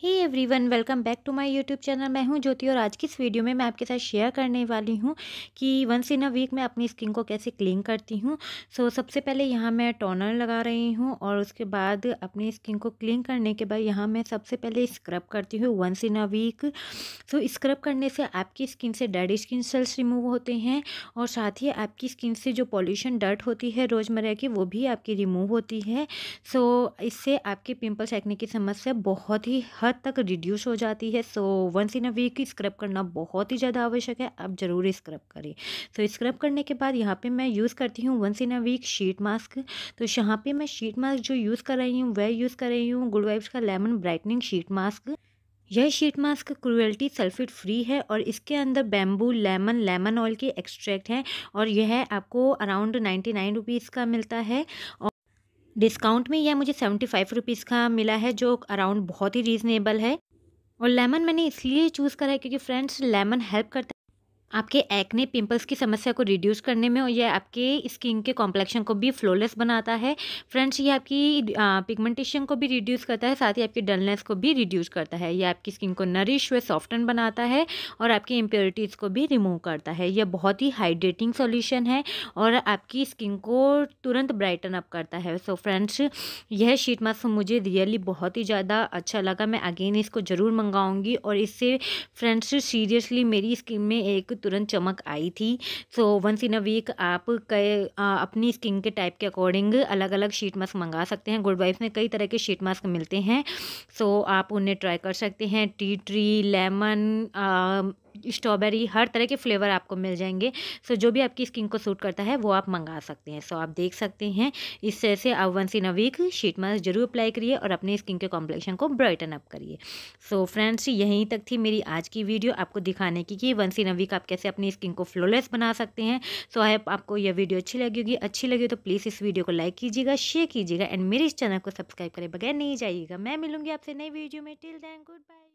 hey everyone welcome back to my YouTube channel मैं हूं ज्योति और आज की इस वीडियो में मैं आपके साथ शेयर करने वाली हूं कि वंस इन अ वीक मैं अपनी स्किन को कैसे क्लीन करती हूं सो so, सबसे पहले यहां मैं टोनर लगा रही हूं और उसके बाद अपनी स्किन को क्लीन करने के बाद यहां मैं सबसे पहले स्क्रब करती हूँ once in a week so scrub करने से आपकी स्किन से डेड स्किन सेल्स रिमूव होते हैं और साथ ही आपकी स्किन से जो पॉल्यूशन डर्ट होती है रोज़मर्रा की वो भी आपकी रिमूव होती है सो so, इससे आपके पिम्पल्स एक्ने की समस्या बहुत ही हद तक रिड्यूस हो जाती है so once in a week scrub करना बहुत ही ज़्यादा आवश्यक है आप ज़रूर स्क्रब करें सो so, स्क्रब करने के बाद यहाँ पे मैं यूज़ करती हूँ once in a week sheet mask तो यहाँ पे मैं शीट मास्क जो यूज़ कर रही हूँ वह यूज़ कर रही हूँ गुड वाइब्स का लेमन ब्राइटनिंग शीट मास्क यह sheet mask cruelty sulphate free है और इसके अंदर बैम्बू लेमन लेमन ऑयल के एक्सट्रैक्ट हैं और यह आपको अराउंड नाइन्टी नाइन रुपीज़ का मिलता है डिस्काउंट में यह मुझे सेवेंटी फाइव रुपीज़ का मिला है जो अराउंड बहुत ही रीज़नेबल है और लेमन मैंने इसलिए चूज़ करा है क्योंकि फ्रेंड्स लेमन हेल्प करता है आपके एक्ने पिंपल्स की समस्या को रिड्यूस करने में और यह आपके स्किन के कॉम्प्लेक्शन को भी फ्लोलेस बनाता है फ्रेंड्स ये आपकी पिगमेंटेशन को भी रिड्यूस करता है साथ ही आपकी डलनेस को भी रिड्यूस करता है यह आपकी स्किन को नरिश व सॉफ्टन बनाता है और आपकी इम्प्योरिटीज़ को भी रिमूव करता है यह बहुत ही हाइड्रेटिंग सोल्यूशन है और आपकी स्किन को तुरंत ब्राइटन अप करता है सो फ्रेंड्स यह शीट मास्क मुझे रियली बहुत ही ज़्यादा अच्छा लगा मैं अगेन इसको ज़रूर मंगाऊँगी और इससे फ्रेंड्स सीरियसली मेरी स्किन में एक तुरंत चमक आई थी सो वंस इन अ वीक आप कई अपनी स्किन के टाइप के अकॉर्डिंग अलग अलग शीट मास्क मंगा सकते हैं गुड वाइफ में कई तरह के शीट मास्क मिलते हैं सो आप उन्हें ट्राई कर सकते हैं टी ट्री लेमन स्ट्रॉबेरी हर तरह के फ्लेवर आपको मिल जाएंगे सो जो भी आपकी स्किन को सूट करता है वो आप मंगा सकते हैं सो आप देख सकते हैं इस तरह से आप once in a week sheet mask जरूर अप्लाई करिए और अपने स्किन के कॉम्प्लेक्शन को ब्राइटन अप करिए सो फ्रेंड्स यहीं तक थी मेरी आज की वीडियो आपको दिखाने की कि वंस इन अ वीक आप कैसे अपनी स्किन को फ्लोलेस बना सकते हैं सो आई आपको यह वीडियो अच्छी लगी होगी अच्छी लगी तो प्लीज़ इस वीडियो को लाइक कीजिएगा शेयर कीजिएगा एंड मेरे इस चैनल को सब्सक्राइब करें बगैर नहीं जाइएगा मैं मिलूंगी आपसे नई वीडियो में टिल दैन गुड बाय